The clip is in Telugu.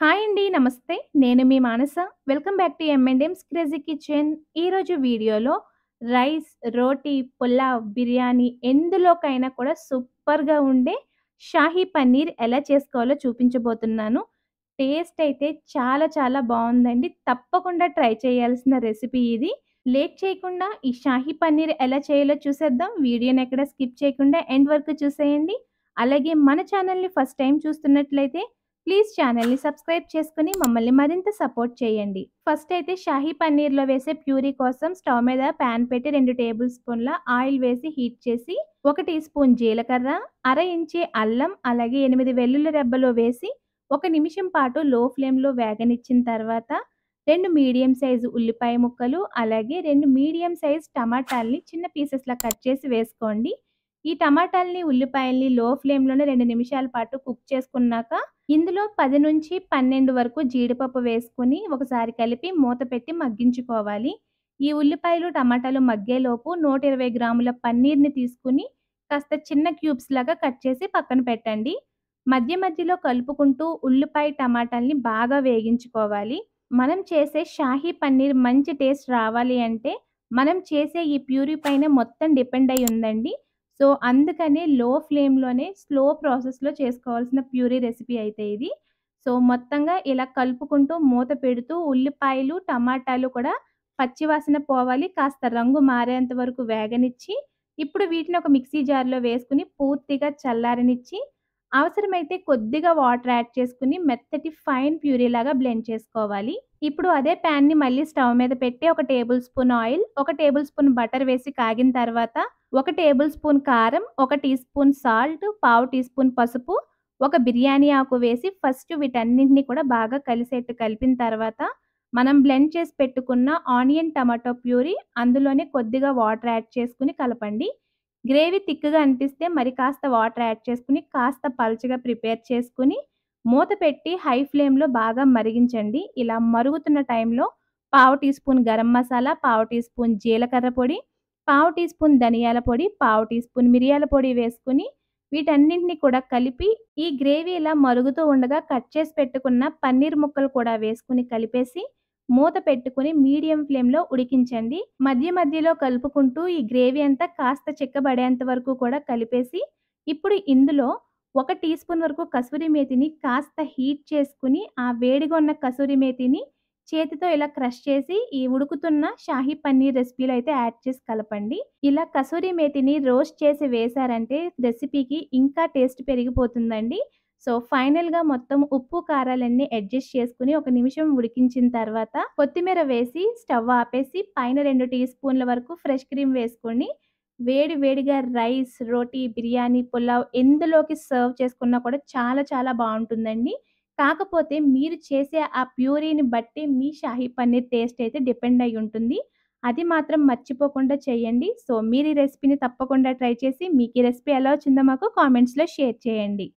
హాయ్ అండి నమస్తే నేను మీ Manasa welcome back to M and M's crazy kitchen ఈరోజు వీడియోలో రైస్ రోటీ పులావ్ బిర్యానీ ఎందులోకైనా కూడా సూపర్గా ఉండే షాహీ పన్నీర్ ఎలా చేసుకోవాలో చూపించబోతున్నాను టేస్ట్ అయితే చాలా చాలా బాగుందండి తప్పకుండా ట్రై చేయాల్సిన రెసిపీ ఇది లేట్ చేయకుండా ఈ షాహీ పన్నీర్ ఎలా చేయాలో చూసేద్దాం వీడియోని ఎక్కడ స్కిప్ చేయకుండా ఎండ్ వరకు చూసేయండి అలాగే మన ఛానల్ని ఫస్ట్ టైం చూస్తున్నట్లయితే ప్లీజ్ ఛానల్ని సబ్స్క్రైబ్ చేసుకుని మమ్మల్ని మరింత సపోర్ట్ చేయండి ఫస్ట్ అయితే షాహీ పన్నీర్లో వేసే ప్యూరీ కోసం స్టవ్ మీద ప్యాన్ పెట్టి రెండు టేబుల్ స్పూన్ల ఆయిల్ వేసి హీట్ చేసి ఒక టీ స్పూన్ జీలకర్ర అర ఇంచి అల్లం అలాగే ఎనిమిది వెల్లుల్లి రెబ్బలో వేసి ఒక నిమిషం పాటు లో ఫ్లేమ్లో వేగనిచ్చిన తర్వాత రెండు మీడియం సైజు ఉల్లిపాయ ముక్కలు అలాగే రెండు మీడియం సైజ్ టమాటాలని చిన్న పీసెస్లా కట్ చేసి వేసుకోండి ఈ టమాటాలని ఉల్లిపాయల్ని లో ఫ్లేమ్లోనే రెండు నిమిషాల పాటు కుక్ చేసుకున్నాక ఇందులో పది నుంచి పన్నెండు వరకు జీడిపప్పు వేసుకుని ఒకసారి కలిపి మూత పెట్టి మగ్గించుకోవాలి ఈ ఉల్లిపాయలు టమాటాలు మగ్గేలోపు నూట ఇరవై గ్రాముల పన్నీర్ని తీసుకుని కాస్త చిన్న క్యూబ్స్ లాగా కట్ చేసి పక్కన పెట్టండి మధ్య మధ్యలో కలుపుకుంటూ ఉల్లిపాయ టమాటాలని బాగా వేగించుకోవాలి మనం చేసే షాహీ పన్నీర్ మంచి టేస్ట్ రావాలి అంటే మనం చేసే ఈ ప్యూరీ పైన మొత్తం డిపెండ్ అయి ఉందండి సో అందుకనే లో ఫ్లేమ్లోనే స్లో ప్రాసెస్లో చేసుకోవాల్సిన ప్యూరీ రెసిపీ అయితే ఇది సో మొత్తంగా ఇలా కలుపుకుంటూ మూత పెడుతూ ఉల్లిపాయలు టమాటాలు కూడా పచ్చివాసన పోవాలి కాస్త రంగు మారేంత వరకు వేగనిచ్చి ఇప్పుడు వీటిని ఒక మిక్సీ జార్లో వేసుకుని పూర్తిగా చల్లారనిచ్చి అవసరమైతే కొద్దిగా వాటర్ యాడ్ చేసుకుని మెత్తటి ఫైన్ ప్యూరీ లాగా బ్లెండ్ చేసుకోవాలి ఇప్పుడు అదే ప్యాన్ని మళ్ళీ స్టవ్ మీద పెట్టి ఒక టేబుల్ స్పూన్ ఆయిల్ ఒక టేబుల్ స్పూన్ బటర్ వేసి కాగిన తర్వాత ఒక టేబుల్ స్పూన్ కారం ఒక టీ స్పూన్ సాల్ట్ పావు టీ స్పూన్ పసుపు ఒక బిర్యానీ ఆకు వేసి ఫస్ట్ వీటన్నింటినీ కూడా బాగా కలిసేట్టు కలిపిన తర్వాత మనం బ్లెండ్ చేసి పెట్టుకున్న ఆనియన్ టమాటో ప్యూరీ అందులోనే కొద్దిగా వాటర్ యాడ్ చేసుకుని కలపండి గ్రేవీ తిక్కగా అనిపిస్తే మరి కాస్త వాటర్ యాడ్ చేసుకుని కాస్త పలుచగా ప్రిపేర్ చేసుకుని మూత పెట్టి హై ఫ్లేమ్లో బాగా మరిగించండి ఇలా మరుగుతున్న టైంలో పావు టీ స్పూన్ గరం మసాలా పావు టీ స్పూన్ జీలకర్ర పొడి పావు టీ స్పూన్ ధనియాల పొడి పావు టీ స్పూన్ మిరియాల పొడి వేసుకుని వీటన్నింటినీ కూడా కలిపి ఈ గ్రేవీ ఇలా మరుగుతూ ఉండగా కట్ చేసి పెట్టుకున్న పన్నీర్ ముక్కలు కూడా వేసుకుని కలిపేసి మూత పెట్టుకుని మీడియం ఫ్లేమ్లో ఉడికించండి మధ్య మధ్యలో కలుపుకుంటూ ఈ గ్రేవీ అంతా కాస్త చిక్కబడేంత వరకు కూడా కలిపేసి ఇప్పుడు ఇందులో ఒక టీ స్పూన్ వరకు కసూరి మేతిని కాస్త హీట్ చేసుకుని ఆ వేడిగా ఉన్న కసూరి మేతిని చేతితో ఇలా క్రష్ చేసి ఈ ఉడుకుతున్న షాహీ పన్నీర్ రెసిపీలు అయితే యాడ్ చేసి కలపండి ఇలా కసూరి మేతిని రోస్ట్ చేసి వేశారంటే రెసిపీకి ఇంకా టేస్ట్ పెరిగిపోతుందండి సో ఫైనల్గా మొత్తం ఉప్పు కారాలన్నీ అడ్జస్ట్ చేసుకుని ఒక నిమిషం ఉడికించిన తర్వాత కొత్తిమీర వేసి స్టవ్ ఆపేసి పైన రెండు టీ స్పూన్ల వరకు ఫ్రెష్ క్రీమ్ వేసుకొని వేడి వేడిగా రైస్ రోటీ బిర్యానీ పులావ్ ఎందులోకి సర్వ్ చేసుకున్నా కూడా చాలా చాలా బాగుంటుందండి కాకపోతే మీరు చేసే ఆ ప్యూరీని బట్టి మీ షాహీ పన్నీర్ టేస్ట్ అయితే డిపెండ్ అయి ఉంటుంది అది మాత్రం మర్చిపోకుండా చేయండి సో మీరు ఈ రెసిపీని తప్పకుండా ట్రై చేసి మీకు ఈ రెసిపీ ఎలా వచ్చిందో మాకు కామెంట్స్లో షేర్ చేయండి